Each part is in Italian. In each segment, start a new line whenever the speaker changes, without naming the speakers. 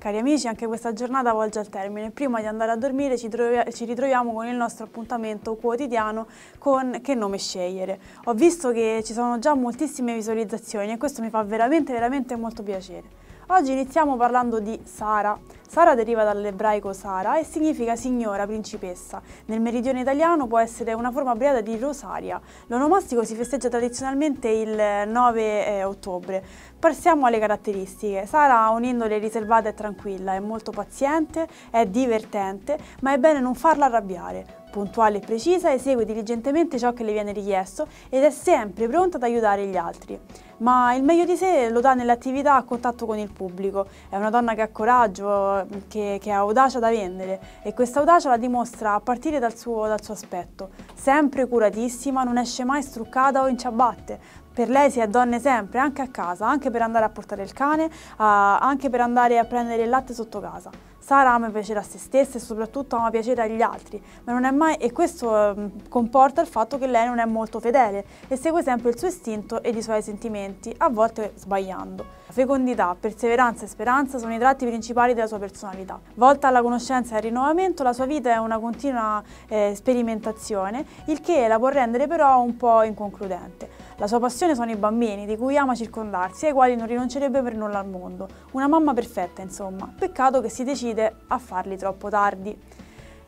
Cari amici, anche questa giornata volge al termine. Prima di andare a dormire ci, ci ritroviamo con il nostro appuntamento quotidiano con Che nome scegliere. Ho visto che ci sono già moltissime visualizzazioni e questo mi fa veramente, veramente molto piacere. Oggi iniziamo parlando di Sara. Sara deriva dall'ebraico Sara e significa signora, principessa. Nel meridione italiano può essere una forma breata di rosaria. L'onomastico si festeggia tradizionalmente il 9 eh, ottobre. Passiamo alle caratteristiche. Sara ha un'indole riservata e tranquilla, è molto paziente, è divertente, ma è bene non farla arrabbiare puntuale e precisa, esegue diligentemente ciò che le viene richiesto ed è sempre pronta ad aiutare gli altri. Ma il meglio di sé lo dà nell'attività a contatto con il pubblico. È una donna che ha coraggio, che, che ha audacia da vendere e questa audacia la dimostra a partire dal suo, dal suo aspetto. Sempre curatissima, non esce mai struccata o in ciabatte, per lei si è donne sempre, anche a casa, anche per andare a portare il cane, anche per andare a prendere il latte sotto casa. Sara ama piacere a se stessa e soprattutto ama piacere agli altri, ma non è mai, e questo ehm, comporta il fatto che lei non è molto fedele e segue sempre il suo istinto ed i suoi sentimenti, a volte sbagliando. Fecondità, perseveranza e speranza sono i tratti principali della sua personalità. Volta alla conoscenza e al rinnovamento, la sua vita è una continua eh, sperimentazione, il che la può rendere però un po' inconcludente. La sua passione sono i bambini, di cui ama circondarsi e ai quali non rinuncerebbe per nulla al mondo. Una mamma perfetta, insomma. Peccato che si decida riuscite a farli troppo tardi.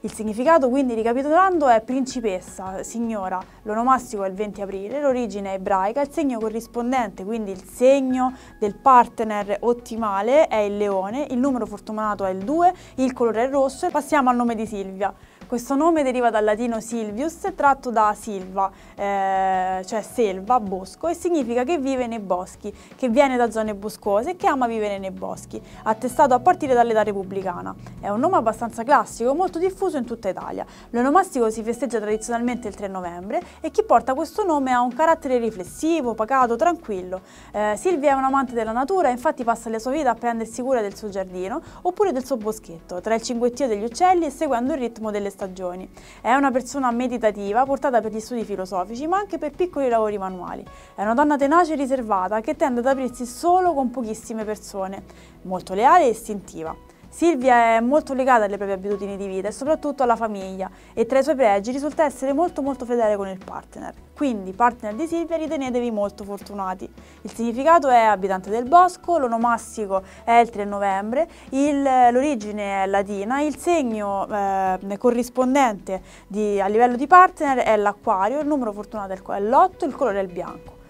Il significato, quindi, ricapitolando, è principessa, signora, l'onomastico è il 20 aprile, l'origine è ebraica, il segno corrispondente, quindi il segno del partner ottimale è il leone, il numero fortunato è il 2, il colore è il rosso e passiamo al nome di Silvia. Questo nome deriva dal latino silvius, tratto da silva, eh, cioè selva, bosco, e significa che vive nei boschi, che viene da zone boscose e che ama vivere nei boschi, attestato a partire dall'età repubblicana. È un nome abbastanza classico, molto diffuso in tutta Italia. L'onomastico si festeggia tradizionalmente il 3 novembre e chi porta questo nome ha un carattere riflessivo, pacato, tranquillo. Eh, Silvia è un amante della natura, infatti passa la sua vita a prendersi cura del suo giardino oppure del suo boschetto, tra il cinguettio degli uccelli e seguendo il ritmo delle stagioni stagioni. È una persona meditativa, portata per gli studi filosofici, ma anche per piccoli lavori manuali. È una donna tenace e riservata che tende ad aprirsi solo con pochissime persone, molto leale e istintiva. Silvia è molto legata alle proprie abitudini di vita e soprattutto alla famiglia e tra i suoi pregi risulta essere molto molto fedele con il partner. Quindi, partner di Silvia, ritenetevi molto fortunati. Il significato è abitante del bosco, l'onomastico è il 3 novembre, l'origine è latina, il segno eh, corrispondente di, a livello di partner è l'acquario, il numero fortunato è l'8, il colore è il bianco.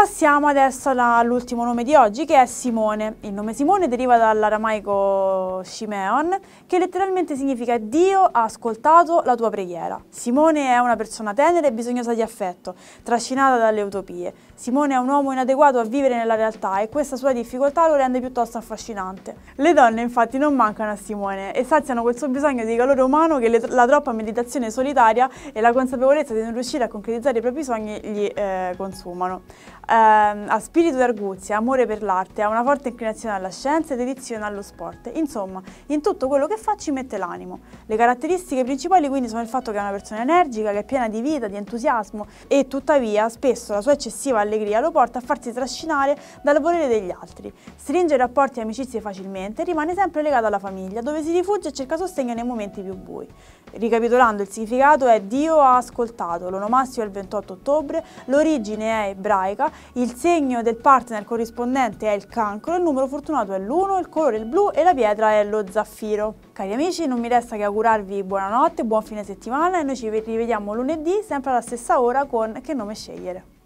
Passiamo adesso all'ultimo nome di oggi che è Simone. Il nome Simone deriva dall'aramaico detto Shimeon, che letteralmente significa Dio ha ascoltato la tua preghiera. Simone è una persona tenera e bisognosa di affetto, trascinata dalle utopie. Simone è un uomo inadeguato a vivere nella realtà e questa sua difficoltà lo rende piuttosto affascinante. Le donne infatti non mancano a Simone e saziano quel suo bisogno di calore umano che le, la troppa meditazione solitaria e la consapevolezza di non riuscire a concretizzare i propri sogni gli eh, consumano. Eh, ha spirito d'arguzia, amore per l'arte, ha una forte inclinazione alla scienza e dedizione allo sport. Insomma, insomma, in tutto quello che fa ci mette l'animo. Le caratteristiche principali quindi sono il fatto che è una persona energica, che è piena di vita, di entusiasmo e tuttavia spesso la sua eccessiva allegria lo porta a farsi trascinare dal volere degli altri. Stringe rapporti e amicizie facilmente e rimane sempre legato alla famiglia, dove si rifugia e cerca sostegno nei momenti più bui. Ricapitolando, il significato è Dio ha ascoltato, l'onomastico è il 28 ottobre, l'origine è ebraica, il segno del partner corrispondente è il cancro, il numero fortunato è l'1, il colore è il blu e la pietra è lo zaffiro. Cari amici, non mi resta che augurarvi buonanotte, buon fine settimana e noi ci rivediamo lunedì sempre alla stessa ora con Che nome scegliere.